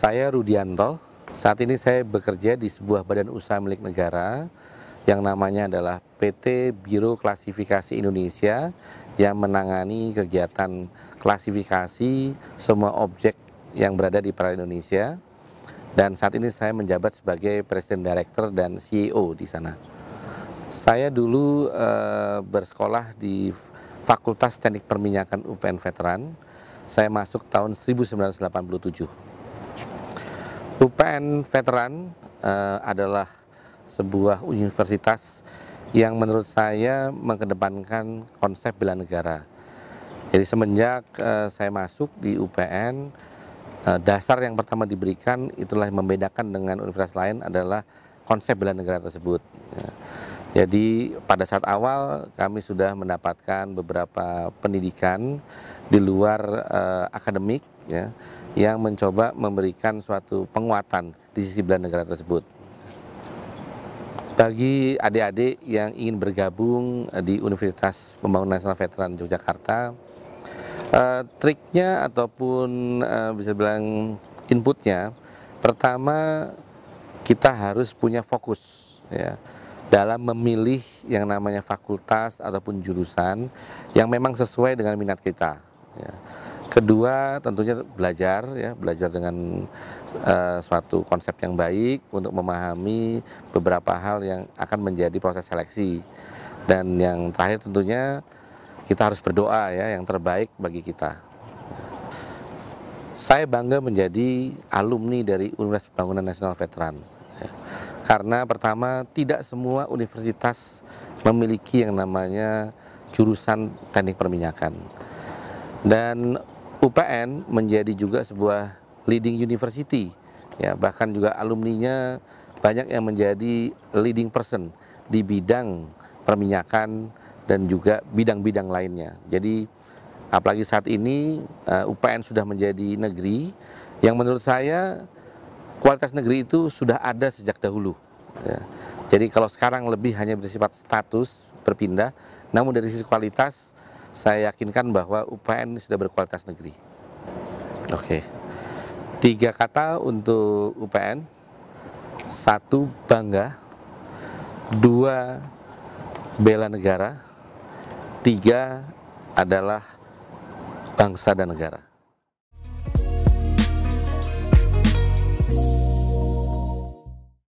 Saya Rudianto, saat ini saya bekerja di sebuah badan usaha milik negara yang namanya adalah PT Biro Klasifikasi Indonesia yang menangani kegiatan klasifikasi semua objek yang berada di perairan Indonesia dan saat ini saya menjabat sebagai Presiden Director dan CEO di sana. Saya dulu e, bersekolah di Fakultas Teknik Perminyakan UPN Veteran, saya masuk tahun 1987. UPN Veteran uh, adalah sebuah universitas yang menurut saya mengedepankan konsep bela negara. Jadi semenjak uh, saya masuk di UPN, uh, eh, dasar yang pertama diberikan itulah yang membedakan dengan universitas lain adalah konsep bela negara tersebut. Ya. Jadi pada saat awal kami sudah mendapatkan beberapa pendidikan di luar uh, akademik ya, yang mencoba memberikan suatu penguatan di sisi bela negara tersebut. Bagi adik-adik yang ingin bergabung eh, di Universitas Pembangunan Nasional Veteran Yogyakarta, uh, triknya ataupun uh, bisa bilang inputnya, pertama kita harus punya fokus. Ya dalam memilih yang namanya fakultas ataupun jurusan yang memang sesuai dengan minat kita. Ya. Kedua, tentunya belajar ya, belajar dengan uh, suatu konsep yang baik untuk memahami beberapa hal yang akan menjadi proses seleksi. Dan yang terakhir tentunya kita harus berdoa ya yang terbaik bagi kita. Saya bangga menjadi alumni dari Universitas Pembangunan Nasional Veteran. Ya. Karena pertama tidak semua universitas memiliki yang namanya jurusan teknik perminyakan. Dan UPN menjadi juga sebuah leading university. Ya, bahkan juga alumninya banyak yang menjadi leading person di bidang perminyakan dan juga bidang-bidang lainnya. Jadi apalagi saat ini eh, UPN sudah menjadi negeri yang menurut saya kualitas negeri itu sudah ada sejak dahulu. Ya. Jadi kalau sekarang lebih hanya bersifat status berpindah, namun dari sisi kualitas saya yakinkan bahwa UPN ini sudah berkualitas negeri. Oke. Tiga kata untuk UPN. Satu bangga, dua bela negara, tiga adalah bangsa dan negara.